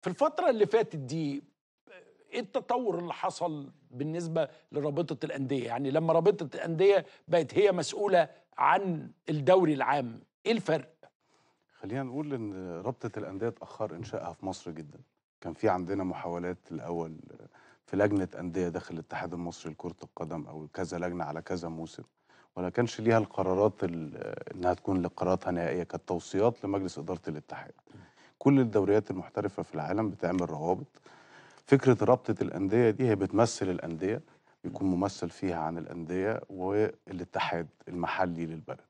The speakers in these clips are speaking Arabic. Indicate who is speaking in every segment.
Speaker 1: في الفترة اللي فاتت دي آه، ايه التطور اللي حصل بالنسبة لرابطة الأندية يعني لما رابطة الأندية بقت هي مسؤولة عن الدوري العام ايه الفرق
Speaker 2: خلينا نقول ان رابطة الأندية اتأخر إنشائها في مصر جدا كان في عندنا محاولات الأول في لجنة أندية داخل الاتحاد المصري لكرة القدم أو كذا لجنة على كذا موسم ولا كانش ليها القرارات انها تكون لقراراتها نهائيه كانت توصيات لمجلس اداره الاتحاد كل الدوريات المحترفه في العالم بتعمل روابط فكره رابطه الانديه دي هي بتمثل الانديه يكون ممثل فيها عن الانديه والاتحاد المحلي للبلد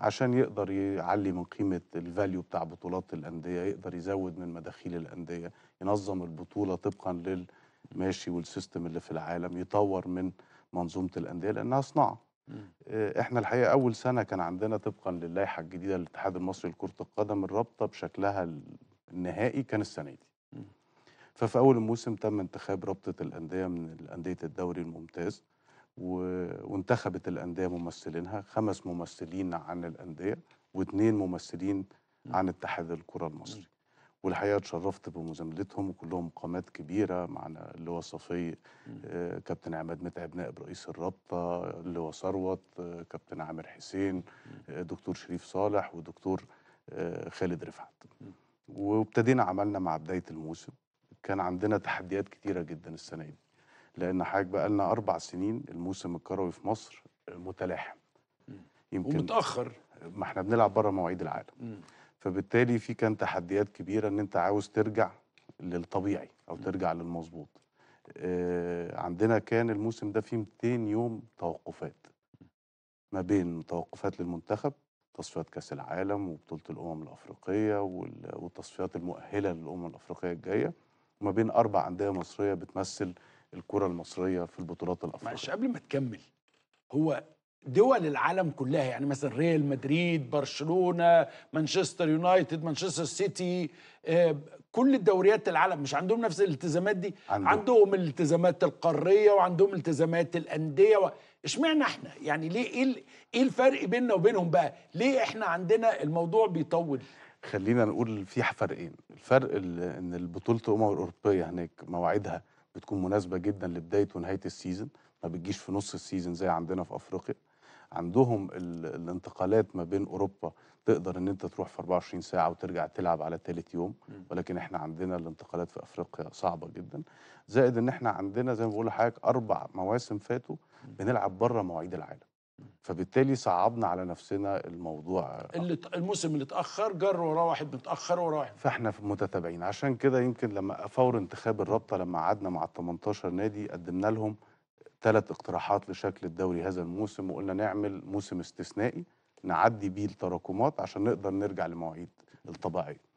Speaker 2: عشان يقدر يعلي من قيمه الفاليو بتاع بطولات الانديه يقدر يزود من مداخيل الانديه ينظم البطوله طبقا للماشي والسيستم اللي في العالم يطور من منظومه الانديه لانها صناعه آه، احنا الحقيقه اول سنه كان عندنا طبقا للائحه الجديده للاتحاد المصري لكره القدم الرابطه بشكلها النهائي كان السنه دي ففي اول الموسم تم انتخاب رابطه الانديه من انديه الدوري الممتاز و... وانتخبت الانديه ممثلينها خمس ممثلين عن الانديه واثنين ممثلين عن اتحاد الكره المصري والحقيقه اتشرفت بمزاملتهم وكلهم قامات كبيره معنا اللي هو صفي آه كابتن عماد متعب نائب رئيس الرابطه اللي هو ثروت آه كابتن عامر حسين آه دكتور شريف صالح ودكتور آه، خالد رفعت وابتدينا عملنا مع بدايه الموسم كان عندنا تحديات كتيره جدا السنه دي لان حضرتك بقى لنا اربع سنين الموسم الكروي في مصر متلاحم يمكن ومتاخر ما احنا بنلعب بره مواعيد العالم م. فبالتالي في كان تحديات كبيره ان انت عاوز ترجع للطبيعي او م. ترجع للمظبوط آه عندنا كان الموسم ده فيه 200 يوم توقفات ما بين توقفات للمنتخب تصفيات كاس العالم وبطوله الامم الافريقيه والتصفيات المؤهله للامم الافريقيه الجايه وما بين اربع انديه مصريه بتمثل الكره المصريه في البطولات الافريقيه
Speaker 1: معلش قبل ما تكمل هو دول العالم كلها يعني مثلا ريال مدريد برشلونه مانشستر يونايتد مانشستر سيتي آه، كل الدوريات العالم مش عندهم نفس الالتزامات دي عندهم, عندهم الالتزامات القاريه وعندهم التزامات الانديه و... اشمعنى احنا يعني ليه ايه ايه الفرق بيننا وبينهم بقى ليه احنا عندنا الموضوع بيطول خلينا نقول في فرقين
Speaker 2: الفرق ان البطوله الامم الاوروبيه هناك مواعيدها بتكون مناسبه جدا لبدايه ونهايه السيزون ما بتجيش في نص السيزون زي عندنا في افريقيا عندهم الانتقالات ما بين اوروبا تقدر ان انت تروح في 24 ساعه وترجع تلعب على ثالث يوم ولكن احنا عندنا الانتقالات في افريقيا صعبه جدا زائد ان احنا عندنا زي ما بقول لحضرتك اربع مواسم فاتوا بنلعب بره مواعيد العالم فبالتالي صعبنا على نفسنا الموضوع
Speaker 1: اللي الموسم اللي اتاخر جر وراه واحد متاخر وراه واحد
Speaker 2: فاحنا متتابعين عشان كده يمكن لما فور انتخاب الرابطه لما قعدنا مع ال 18 نادي قدمنا لهم ثلاث اقتراحات لشكل الدوري هذا الموسم وقلنا نعمل موسم استثنائي نعدي بيه التراكمات عشان نقدر نرجع لمواعيد الطبيعيه